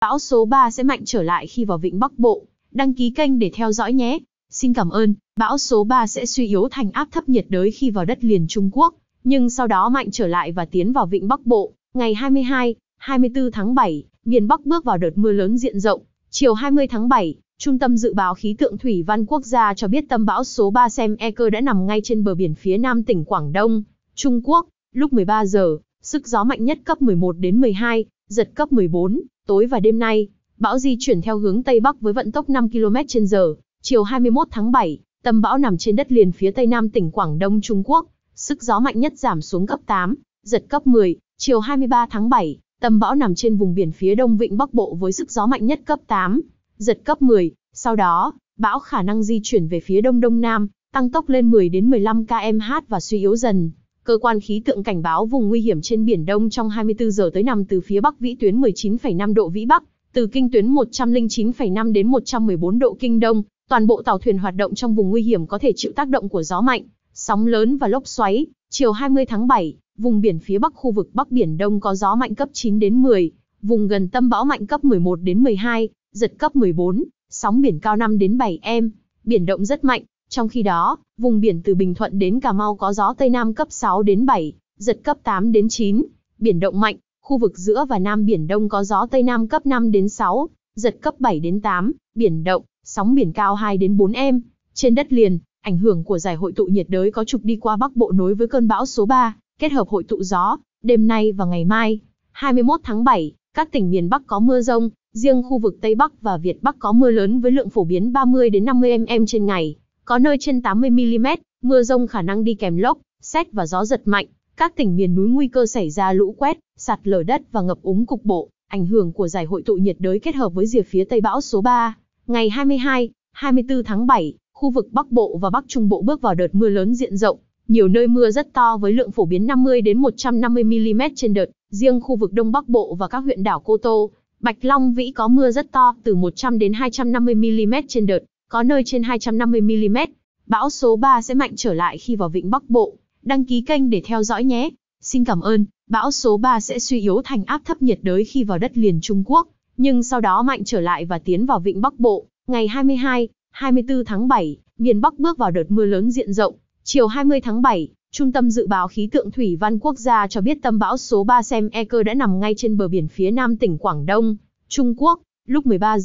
Bão số 3 sẽ mạnh trở lại khi vào vịnh Bắc Bộ. Đăng ký kênh để theo dõi nhé. Xin cảm ơn. Bão số 3 sẽ suy yếu thành áp thấp nhiệt đới khi vào đất liền Trung Quốc, nhưng sau đó mạnh trở lại và tiến vào vịnh Bắc Bộ. Ngày 22, 24 tháng 7, miền Bắc bước vào đợt mưa lớn diện rộng. Chiều 20 tháng 7, Trung tâm Dự báo Khí tượng Thủy văn Quốc gia cho biết tâm bão số 3 Sem Eker đã nằm ngay trên bờ biển phía nam tỉnh Quảng Đông, Trung Quốc. Lúc 13 giờ, sức gió mạnh nhất cấp 11 đến 12, giật cấp 14, Tối và đêm nay, bão di chuyển theo hướng Tây Bắc với vận tốc 5 km h chiều 21 tháng 7, tâm bão nằm trên đất liền phía Tây Nam tỉnh Quảng Đông Trung Quốc, sức gió mạnh nhất giảm xuống cấp 8, giật cấp 10, chiều 23 tháng 7, tâm bão nằm trên vùng biển phía Đông Vịnh Bắc Bộ với sức gió mạnh nhất cấp 8, giật cấp 10, sau đó, bão khả năng di chuyển về phía Đông Đông Nam, tăng tốc lên 10 đến 15 km/h và suy yếu dần. Cơ quan khí tượng cảnh báo vùng nguy hiểm trên biển Đông trong 24 giờ tới nằm từ phía Bắc vĩ tuyến 19,5 độ Vĩ Bắc, từ kinh tuyến 109,5 đến 114 độ Kinh Đông, toàn bộ tàu thuyền hoạt động trong vùng nguy hiểm có thể chịu tác động của gió mạnh, sóng lớn và lốc xoáy. Chiều 20 tháng 7, vùng biển phía Bắc khu vực Bắc Biển Đông có gió mạnh cấp 9 đến 10, vùng gần tâm bão mạnh cấp 11 đến 12, giật cấp 14, sóng biển cao 5 đến 7 m, biển động rất mạnh, trong khi đó, vùng biển từ Bình Thuận đến Cà Mau có gió Tây Nam cấp 6 đến 7, giật cấp 8 đến 9, biển động mạnh, khu vực giữa và Nam Biển Đông có gió Tây Nam cấp 5 đến 6, giật cấp 7 đến 8, biển động, sóng biển cao 2 đến 4 m. Trên đất liền, ảnh hưởng của giải hội tụ nhiệt đới có trục đi qua Bắc Bộ nối với cơn bão số 3, kết hợp hội tụ gió, đêm nay và ngày mai, 21 tháng 7, các tỉnh miền Bắc có mưa rông, riêng khu vực Tây Bắc và Việt Bắc có mưa lớn với lượng phổ biến 30 đến 50 mm trên ngày. Có nơi trên 80mm, mưa rông khả năng đi kèm lốc, xét và gió giật mạnh. Các tỉnh miền núi nguy cơ xảy ra lũ quét, sạt lở đất và ngập úng cục bộ. Ảnh hưởng của giải hội tụ nhiệt đới kết hợp với rìa phía tây bão số 3. Ngày 22, 24 tháng 7, khu vực Bắc Bộ và Bắc Trung Bộ bước vào đợt mưa lớn diện rộng. Nhiều nơi mưa rất to với lượng phổ biến 50 đến 150 mm trên đợt, riêng khu vực Đông Bắc Bộ và các huyện đảo Cô Tô, Bạch Long Vĩ có mưa rất to từ 100 đến 250 mm trên đợt, có nơi trên 250mm. Bão số 3 sẽ mạnh trở lại khi vào vịnh Bắc Bộ. Đăng ký kênh để theo dõi nhé. Xin cảm ơn. Bão số 3 sẽ suy yếu thành áp thấp nhiệt đới khi vào đất liền Trung Quốc, nhưng sau đó mạnh trở lại và tiến vào vịnh Bắc Bộ. Ngày 22, 24 tháng 7, miền Bắc bước vào đợt mưa lớn diện rộng. Chiều 20 tháng 7, Trung tâm Dự báo Khí tượng Thủy văn Quốc gia cho biết tâm bão số 3 Sem Eker đã nằm ngay trên bờ biển phía nam tỉnh Quảng Đông, Trung Quốc, lúc 13 giờ.